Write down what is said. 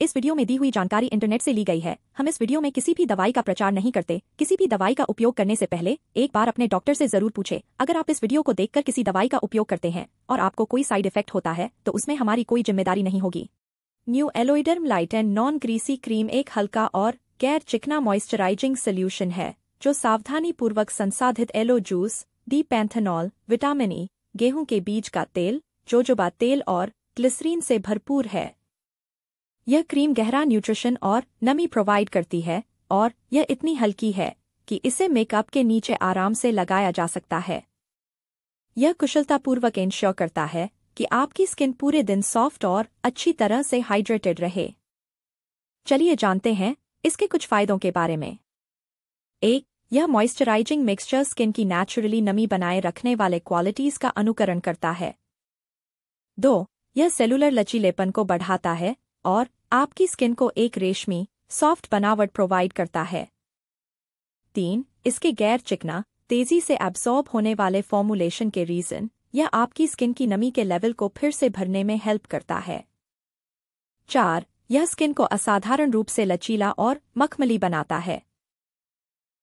इस वीडियो में दी हुई जानकारी इंटरनेट से ली गई है हम इस वीडियो में किसी भी दवाई का प्रचार नहीं करते किसी भी दवाई का उपयोग करने से पहले एक बार अपने डॉक्टर से जरूर पूछे अगर आप इस वीडियो को देखकर किसी दवाई का उपयोग करते हैं और आपको कोई साइड इफेक्ट होता है तो उसमें हमारी कोई जिम्मेदारी नहीं होगी new Aloederm light and non greasy cream एक हल्का और गैर चिकना मॉइस्चराइजिंग सोल्यूशन है जो सावधानी पूर्वक संसाधित aloe juice D panthenol vitamin E गेहूं के बीज का तेल जोजोबा तेल और ग्लिसरीन से भरपूर है यह क्रीम गहरा न्यूट्रिशन और नमी प्रोवाइड करती है और यह इतनी हल्की है कि इसे मेकअप के नीचे आराम से लगाया जा सकता है यह कुशलतापूर्वक इंश्योर करता है कि आपकी स्किन पूरे दिन सॉफ्ट और अच्छी तरह से हाइड्रेटेड रहे चलिए जानते हैं इसके कुछ फायदों के बारे में एक यह मॉइस्चराइजिंग मिक्सचर स्किन की नेचुरली नमी बनाए रखने वाले क्वालिटीज का अनुकरण करता है दो यह सेलुलर लचीलेपन को बढ़ाता है और आपकी स्किन को एक रेशमी सॉफ्ट बनावट प्रोवाइड करता है तीन इसके गैर चिकना तेजी से एब्सॉर्ब होने वाले फॉर्मुलेशन के रीजन यह आपकी स्किन की नमी के लेवल को फिर से भरने में हेल्प करता है चार यह स्किन को असाधारण रूप से लचीला और मखमली बनाता है